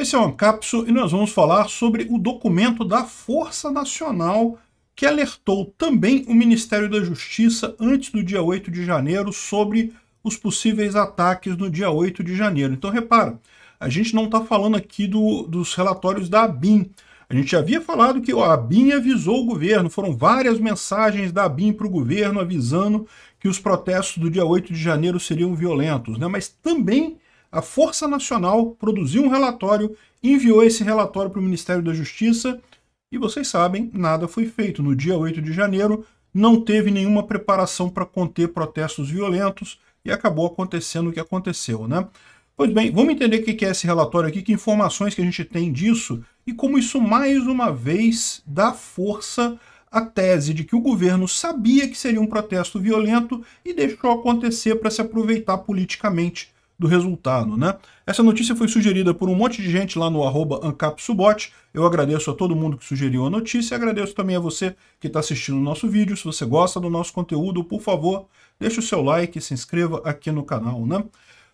Esse é o Ancapso e nós vamos falar sobre o documento da Força Nacional que alertou também o Ministério da Justiça antes do dia 8 de janeiro sobre os possíveis ataques no dia 8 de janeiro. Então repara, a gente não está falando aqui do, dos relatórios da ABIN. A gente havia falado que a ABIN avisou o governo, foram várias mensagens da ABIN para o governo avisando que os protestos do dia 8 de janeiro seriam violentos, né? mas também a Força Nacional produziu um relatório, enviou esse relatório para o Ministério da Justiça e vocês sabem, nada foi feito. No dia 8 de janeiro, não teve nenhuma preparação para conter protestos violentos e acabou acontecendo o que aconteceu, né? Pois bem, vamos entender o que é esse relatório aqui, que informações que a gente tem disso e como isso mais uma vez dá força à tese de que o governo sabia que seria um protesto violento e deixou acontecer para se aproveitar politicamente do resultado, né? Essa notícia foi sugerida por um monte de gente lá no arroba ancapsubot. Eu agradeço a todo mundo que sugeriu a notícia agradeço também a você que está assistindo o nosso vídeo. Se você gosta do nosso conteúdo, por favor, deixe o seu like e se inscreva aqui no canal, né?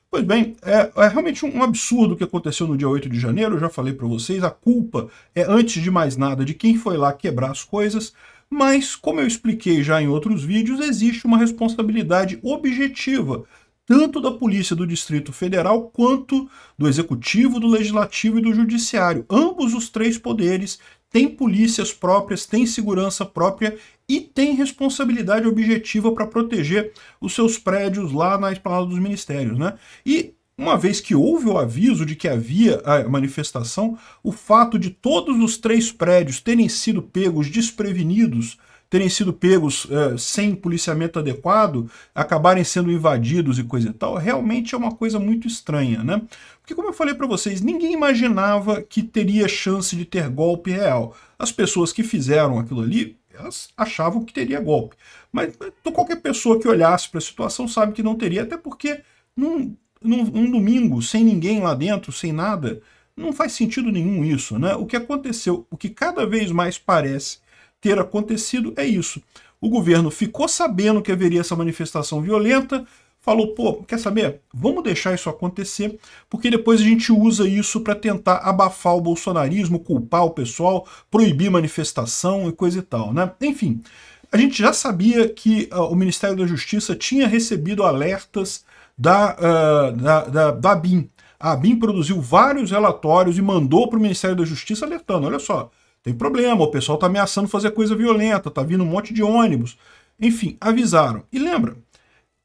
Pois bem, é, é realmente um, um absurdo o que aconteceu no dia 8 de janeiro, eu já falei para vocês, a culpa é, antes de mais nada, de quem foi lá quebrar as coisas, mas, como eu expliquei já em outros vídeos, existe uma responsabilidade objetiva tanto da Polícia do Distrito Federal quanto do Executivo, do Legislativo e do Judiciário. Ambos os três poderes têm polícias próprias, têm segurança própria e têm responsabilidade objetiva para proteger os seus prédios lá na esplanada dos ministérios. Né? E uma vez que houve o aviso de que havia a manifestação, o fato de todos os três prédios terem sido pegos desprevenidos terem sido pegos é, sem policiamento adequado, acabarem sendo invadidos e coisa e tal, realmente é uma coisa muito estranha, né? Porque, como eu falei para vocês, ninguém imaginava que teria chance de ter golpe real. As pessoas que fizeram aquilo ali, elas achavam que teria golpe. Mas, então, qualquer pessoa que olhasse para a situação sabe que não teria, até porque num, num, num domingo, sem ninguém lá dentro, sem nada, não faz sentido nenhum isso, né? O que aconteceu, o que cada vez mais parece ter acontecido é isso. O governo ficou sabendo que haveria essa manifestação violenta, falou, pô, quer saber? Vamos deixar isso acontecer, porque depois a gente usa isso para tentar abafar o bolsonarismo, culpar o pessoal, proibir manifestação e coisa e tal, né? Enfim, a gente já sabia que uh, o Ministério da Justiça tinha recebido alertas da, uh, da, da, da BIM. A BIM produziu vários relatórios e mandou para o Ministério da Justiça alertando, olha só, tem problema, o pessoal está ameaçando fazer coisa violenta, está vindo um monte de ônibus. Enfim, avisaram. E lembra,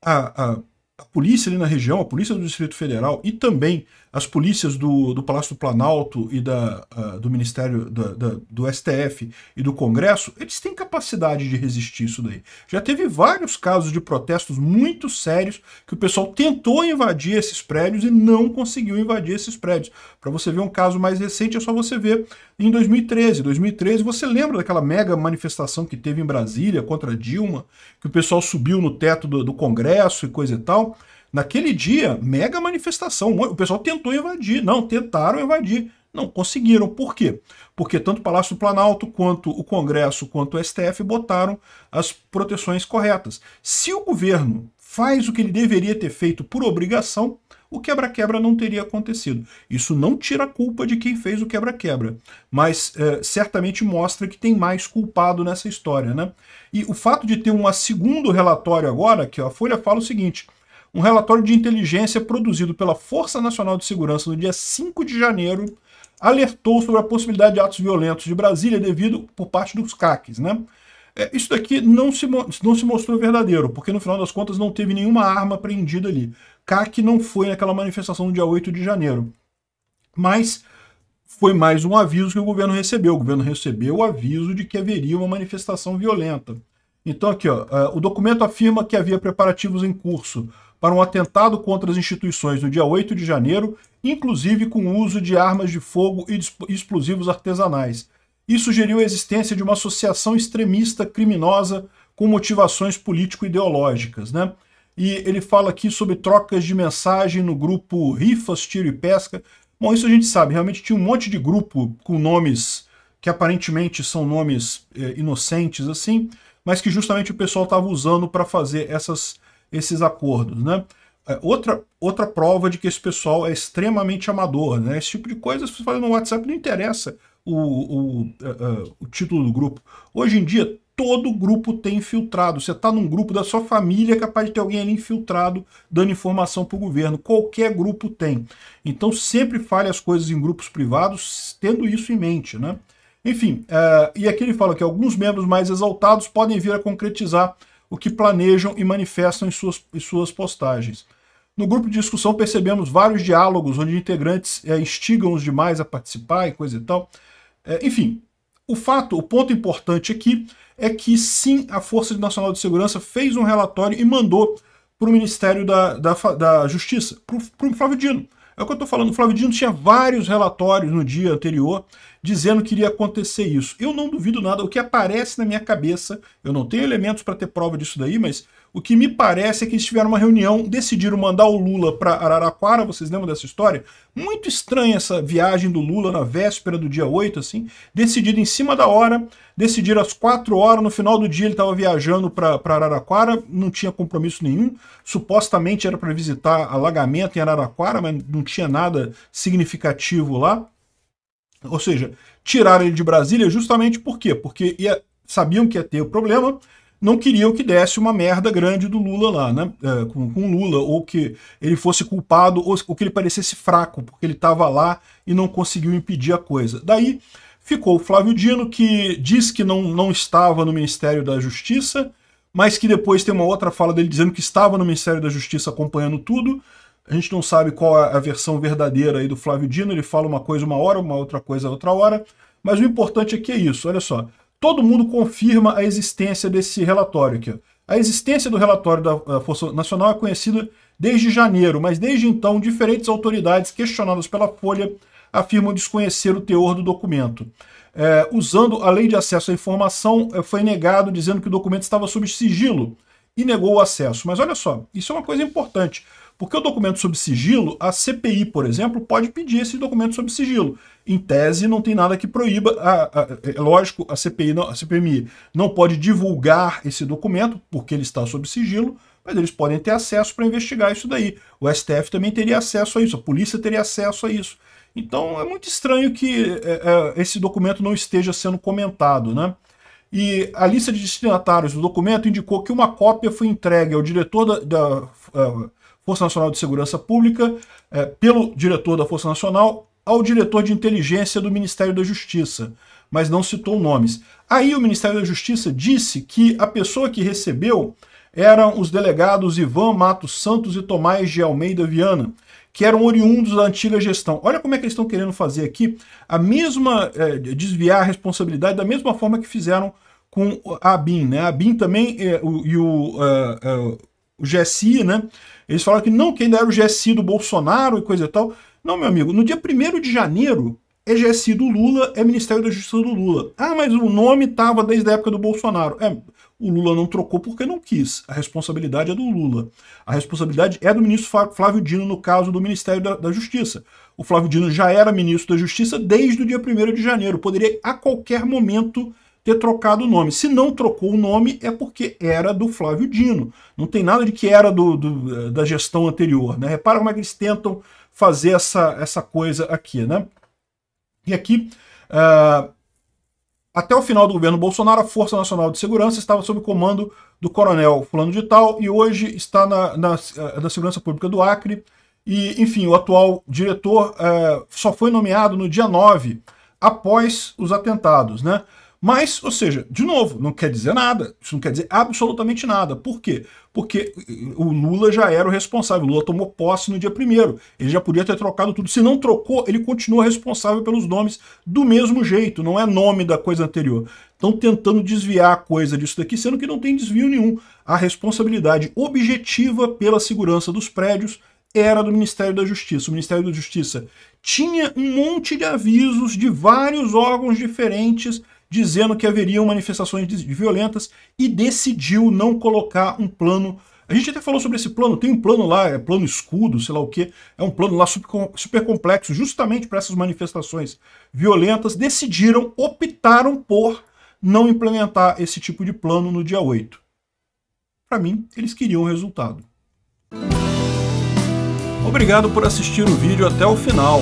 a, a a polícia ali na região, a polícia do Distrito Federal e também as polícias do, do Palácio do Planalto e da, uh, do Ministério da, da, do STF e do Congresso, eles têm capacidade de resistir isso daí. Já teve vários casos de protestos muito sérios que o pessoal tentou invadir esses prédios e não conseguiu invadir esses prédios. Para você ver um caso mais recente, é só você ver em 2013. 2013, você lembra daquela mega manifestação que teve em Brasília contra Dilma, que o pessoal subiu no teto do, do Congresso e coisa e tal? Naquele dia, mega manifestação. O pessoal tentou invadir. Não, tentaram invadir. Não conseguiram. Por quê? Porque tanto o Palácio do Planalto, quanto o Congresso, quanto o STF botaram as proteções corretas. Se o governo faz o que ele deveria ter feito por obrigação, o quebra-quebra não teria acontecido. Isso não tira a culpa de quem fez o quebra-quebra, mas é, certamente mostra que tem mais culpado nessa história. Né? E o fato de ter um segundo relatório agora, que a Folha fala o seguinte um relatório de inteligência produzido pela Força Nacional de Segurança no dia 5 de janeiro alertou sobre a possibilidade de atos violentos de Brasília devido por parte dos CACs, né? É, isso daqui não se, não se mostrou verdadeiro, porque no final das contas não teve nenhuma arma apreendida ali. CAC não foi naquela manifestação no dia 8 de janeiro. Mas foi mais um aviso que o governo recebeu. O governo recebeu o aviso de que haveria uma manifestação violenta. Então aqui, ó, é, o documento afirma que havia preparativos em curso para um atentado contra as instituições no dia 8 de janeiro, inclusive com o uso de armas de fogo e explosivos artesanais, e sugeriu a existência de uma associação extremista criminosa com motivações político-ideológicas. Né? E ele fala aqui sobre trocas de mensagem no grupo Rifas, Tiro e Pesca. Bom, isso a gente sabe, realmente tinha um monte de grupo com nomes que aparentemente são nomes eh, inocentes, assim, mas que justamente o pessoal estava usando para fazer essas esses acordos, né? É, outra, outra prova de que esse pessoal é extremamente amador, né? Esse tipo de coisa, se você fala no WhatsApp, não interessa o, o, é, é, o título do grupo. Hoje em dia, todo grupo tem infiltrado. Você está num grupo da sua família, é capaz de ter alguém ali infiltrado, dando informação para o governo. Qualquer grupo tem. Então sempre fale as coisas em grupos privados, tendo isso em mente. Né? Enfim, uh, e aqui ele fala que alguns membros mais exaltados podem vir a concretizar o que planejam e manifestam em suas, em suas postagens. No grupo de discussão percebemos vários diálogos onde integrantes é, instigam os demais a participar e coisa e tal. É, enfim, o fato, o ponto importante aqui é que sim, a Força Nacional de Segurança fez um relatório e mandou para o Ministério da, da, da Justiça, para o Flávio Dino. É o que eu estou falando, o Flávio Dino tinha vários relatórios no dia anterior dizendo que iria acontecer isso. Eu não duvido nada, o que aparece na minha cabeça, eu não tenho elementos para ter prova disso daí, mas o que me parece é que eles tiveram uma reunião, decidiram mandar o Lula para Araraquara, vocês lembram dessa história? Muito estranha essa viagem do Lula na véspera do dia 8, assim, decidido em cima da hora, decidiram às 4 horas, no final do dia ele estava viajando para Araraquara, não tinha compromisso nenhum, supostamente era para visitar alagamento em Araraquara, mas não tinha nada significativo lá. Ou seja, tiraram ele de Brasília justamente por quê? Porque ia, sabiam que ia ter o problema, não queriam que desse uma merda grande do Lula lá, né? É, com, com Lula, ou que ele fosse culpado, ou, ou que ele parecesse fraco, porque ele estava lá e não conseguiu impedir a coisa. Daí ficou o Flávio Dino, que diz que não, não estava no Ministério da Justiça, mas que depois tem uma outra fala dele dizendo que estava no Ministério da Justiça acompanhando tudo. A gente não sabe qual é a versão verdadeira aí do Flávio Dino, ele fala uma coisa uma hora, uma outra coisa outra hora, mas o importante aqui é, é isso, olha só. Todo mundo confirma a existência desse relatório aqui. A existência do relatório da Força Nacional é conhecida desde janeiro, mas desde então diferentes autoridades questionadas pela Folha afirmam desconhecer o teor do documento. É, usando a lei de acesso à informação, é, foi negado dizendo que o documento estava sob sigilo e negou o acesso. Mas olha só, isso é uma coisa importante. Porque o documento sob sigilo, a CPI, por exemplo, pode pedir esse documento sob sigilo. Em tese, não tem nada que proíba. A, a, é lógico, a, CPI não, a CPMI não pode divulgar esse documento, porque ele está sob sigilo, mas eles podem ter acesso para investigar isso daí. O STF também teria acesso a isso, a polícia teria acesso a isso. Então é muito estranho que é, é, esse documento não esteja sendo comentado, né? E a lista de destinatários do documento indicou que uma cópia foi entregue ao diretor da, da uh, Força Nacional de Segurança Pública, é, pelo diretor da Força Nacional, ao diretor de inteligência do Ministério da Justiça, mas não citou nomes. Aí o Ministério da Justiça disse que a pessoa que recebeu eram os delegados Ivan Matos Santos e Tomás de Almeida Viana, que eram oriundos da antiga gestão. Olha como é que eles estão querendo fazer aqui a mesma é, desviar a responsabilidade da mesma forma que fizeram com a ABIN. Né? A ABIN também é, o, e o, uh, uh, o GSI, né? Eles falaram que não, que ainda era o GSI do Bolsonaro e coisa e tal. Não, meu amigo, no dia 1 de janeiro é GSI do Lula, é Ministério da Justiça do Lula. Ah, mas o nome estava desde a época do Bolsonaro. É, o Lula não trocou porque não quis. A responsabilidade é do Lula. A responsabilidade é do ministro Flávio Dino, no caso do Ministério da, da Justiça. O Flávio Dino já era ministro da Justiça desde o dia 1 de janeiro. Poderia, a qualquer momento, ter trocado o nome. Se não trocou o nome, é porque era do Flávio Dino. Não tem nada de que era do, do eh, da gestão anterior. Né? Repara como é que eles tentam fazer essa, essa coisa aqui. Né? E aqui, uh, até o final do governo Bolsonaro, a Força Nacional de Segurança estava sob comando do coronel fulano de tal e hoje está na, na, eh, na Segurança Pública do Acre. E, enfim, o atual diretor uh, só foi nomeado no dia 9, após os atentados. Né? Mas, ou seja, de novo, não quer dizer nada. Isso não quer dizer absolutamente nada. Por quê? Porque eh, o Lula já era o responsável. O Lula tomou posse no dia primeiro. Ele já podia ter trocado tudo. Se não trocou, ele continua responsável pelos nomes do mesmo jeito. Não é nome da coisa anterior. Estão tentando desviar a coisa disso daqui, sendo que não tem desvio nenhum. A responsabilidade objetiva pela segurança dos prédios era do Ministério da Justiça. O Ministério da Justiça tinha um monte de avisos de vários órgãos diferentes dizendo que haveriam manifestações violentas e decidiu não colocar um plano. A gente até falou sobre esse plano, tem um plano lá, é plano escudo, sei lá o que, é um plano lá super complexo, justamente para essas manifestações violentas, decidiram, optaram por não implementar esse tipo de plano no dia 8. Para mim, eles queriam o resultado. Obrigado por assistir o vídeo até o final.